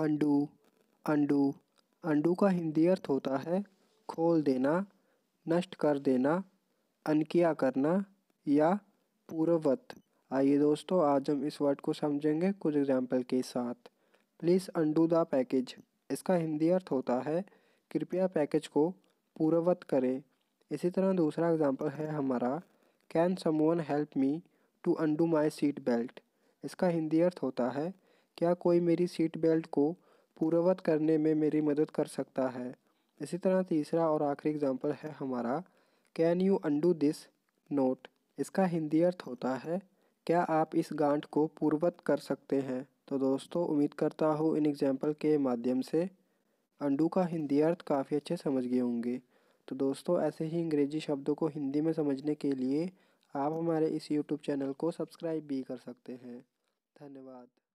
undo undo undo का हिंदी अर्थ होता है खोल देना नष्ट कर देना अनकिया करना या पूर्ववत आइए दोस्तों आज हम इस वर्ड को समझेंगे कुछ एग्जाम्पल के साथ प्लीज़ अंडू द पैकेज इसका हिंदी अर्थ होता है कृपया पैकेज को पूर्ववत करें इसी तरह दूसरा एग्जाम्पल है हमारा can someone help me to undo my seat belt इसका हिंदी अर्थ होता है क्या कोई मेरी सीट बेल्ट को पूर्ववत करने में मेरी मदद कर सकता है इसी तरह तीसरा और आखिरी एग्जाम्पल है हमारा can you undo this note इसका हिंदी अर्थ होता है क्या आप इस गांठ को पूर्वत कर सकते हैं तो दोस्तों उम्मीद करता हूँ इन एग्जाम्पल के माध्यम से अंडू का हिंदी अर्थ काफ़ी अच्छे समझ गए होंगे तो दोस्तों ऐसे ही अंग्रेजी शब्दों को हिंदी में समझने के लिए आप हमारे इस यूट्यूब चैनल को सब्सक्राइब भी कर सकते हैं धन्यवाद